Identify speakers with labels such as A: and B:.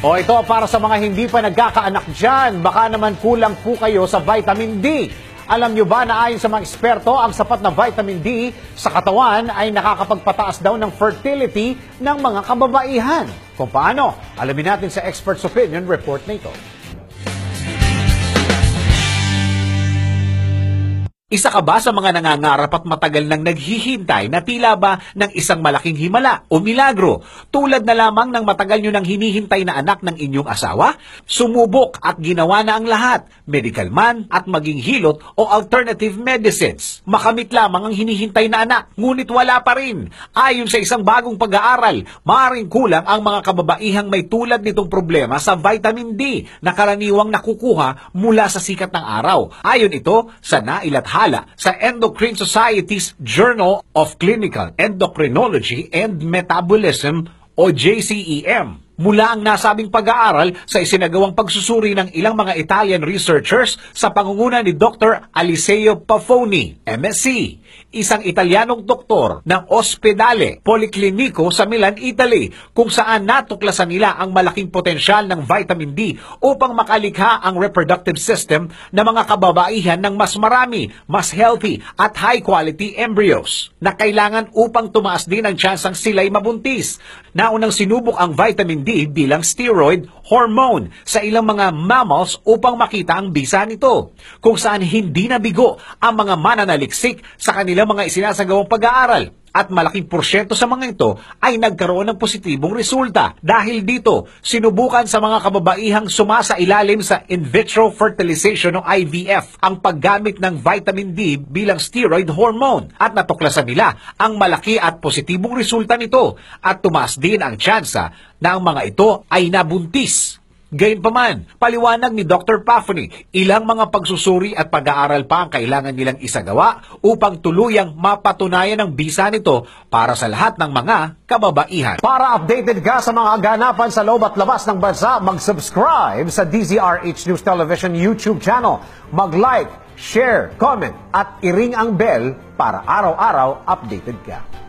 A: O ito para sa mga hindi pa nagkakaanak dyan, baka naman kulang po kayo sa vitamin D. Alam nyo ba na ayon sa mga eksperto, ang sapat na vitamin D sa katawan ay nakakapagpataas daw ng fertility ng mga kababaihan. Kung paano, alamin natin sa expert's opinion report na ito. Isa ka ba sa mga nangangarap at matagal nang naghihintay na tila ba ng isang malaking himala o milagro? Tulad na lamang ng matagal nyo nang hinihintay na anak ng inyong asawa? Sumubok at ginawa na ang lahat, medical man at maging hilot o alternative medicines. Makamit lamang ang hinihintay na anak, ngunit wala pa rin. Ayon sa isang bagong pag-aaral, maaaring kulang ang mga kababaihang may tulad nitong problema sa vitamin D na karaniwang nakukuha mula sa sikat ng araw. Ayon ito sa nailatha tadhana sa Endocrine Society's Journal of Clinical Endocrinology and Metabolism o JCEM mula ang nasabing pag-aaral sa isinagawang pagsusuri ng ilang mga Italian researchers sa pangunguna ni Dr. Aliseo Pafoni, MSc isang Italianong doktor ng Ospedale Policlinico sa Milan, Italy, kung saan natuklasan nila ang malaking potensyal ng vitamin D upang makalikha ang reproductive system ng mga kababaihan ng mas marami, mas healthy at high quality embryos na kailangan upang tumaas din ang tsansang sila'y mabuntis. Naunang sinubok ang vitamin D bilang steroid hormone sa ilang mga mammals upang makita ang bisa nito, kung saan hindi nabigo ang mga mananaliksik sa kanila ilang mga isinasagawang pag-aaral at malaking porsyento sa mga ito ay nagkaroon ng positibong resulta. Dahil dito, sinubukan sa mga kababaihang sumasa ilalim sa in vitro fertilization o IVF ang paggamit ng vitamin D bilang steroid hormone at natuklasan nila ang malaki at positibong resulta nito at tumaas din ang tsansa na ang mga ito ay nabuntis. Gayunpaman, paliwanag ni Dr. Paffney, ilang mga pagsusuri at pag-aaral pa ang kailangan nilang isagawa upang tuluyang mapatunayan ang bisa nito para sa lahat ng mga kababaihan. Para updated ka sa mga aganapan sa loob at labas ng bansa, mag-subscribe sa DZRH News Television YouTube channel. Mag-like, share, comment at iring ang bell para araw-araw updated ka.